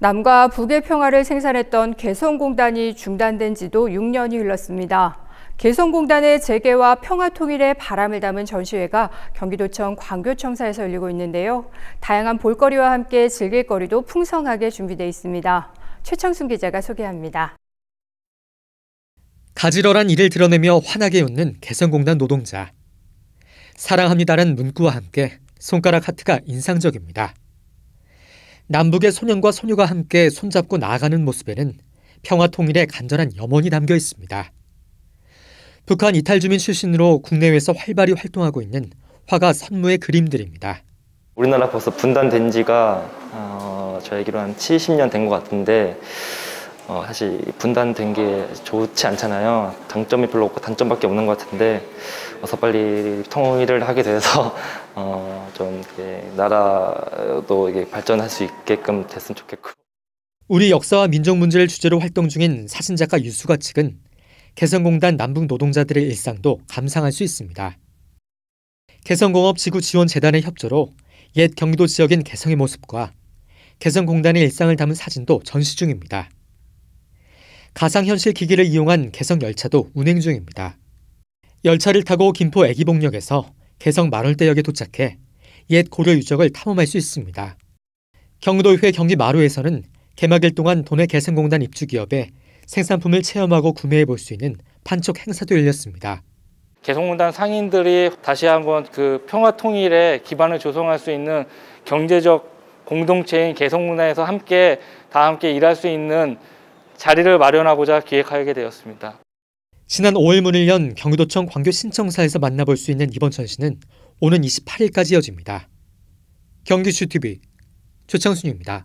남과 북의 평화를 생산했던 개성공단이 중단된 지도 6년이 흘렀습니다. 개성공단의 재개와 평화통일의 바람을 담은 전시회가 경기도청 광교청사에서 열리고 있는데요. 다양한 볼거리와 함께 즐길 거리도 풍성하게 준비되어 있습니다. 최창순 기자가 소개합니다. 가지런한 일을 드러내며 환하게 웃는 개성공단 노동자. 사랑합니다는 문구와 함께 손가락 하트가 인상적입니다. 남북의 소년과 소녀가 함께 손잡고 나아가는 모습에는 평화 통일의 간절한 염원이 담겨 있습니다. 북한 이탈 주민 출신으로 국내외에서 활발히 활동하고 있는 화가 선무의 그림들입니다. 우리나라 벌써 분단된 지가 어, 저 알기로 한 70년 된 것 같은데 어, 사실 분단된 게 좋지 않잖아요. 장점이 별로 없고 단점밖에 없는 것 같은데 어서 빨리 통일을 하게 돼서 어, 좀 이렇게 나라도 이게 발전할 수 있게끔 됐으면 좋겠고. 우리 역사와 민족 문제를 주제로 활동 중인 사진작가 유수가 측은 개성공단 남북 노동자들의 일상도 감상할 수 있습니다. 개성공업 지구 지원 재단의 협조로 옛 경기도 지역인 개성의 모습과 개성공단의 일상을 담은 사진도 전시 중입니다. 가상현실 기기를 이용한 개성 열차도 운행 중입니다. 열차를 타고 김포 애기봉역에서 개성 마롤대역에 도착해 옛 고려 유적을 탐험할 수 있습니다. 경도회 경기 마루에서는 개막일 동안 도내 개성공단 입주 기업에 생산품을 체험하고 구매해 볼 수 있는 판촉 행사도 열렸습니다. 개성공단 상인들이 다시 한번 그 평화 통일에 기반을 조성할 수 있는 경제적 공동체인 개성문화에서 함께 다 함께 일할 수 있는 자리를 마련하고자 기획하게 되었습니다. 지난 5월 문을 연 경기도청 광교신청사에서 만나볼 수 있는 이번 전시는 오는 28일까지 이어집니다. 경기슈TV 최창순입니다.